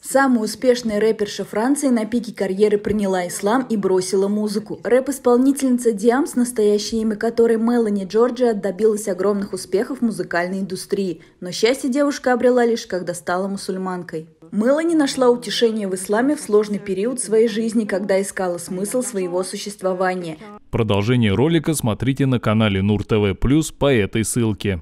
Самая успешная рэперша Франции на пике карьеры приняла ислам и бросила музыку. Рэп-исполнительница Диамс, настоящее имя которой Мелани Джорджия, добилась огромных успехов в музыкальной индустрии. Но счастье девушка обрела лишь, когда стала мусульманкой. Мелани нашла утешение в исламе в сложный период своей жизни, когда искала смысл своего существования. Продолжение ролика смотрите на канале Нур ТВ Плюс по этой ссылке.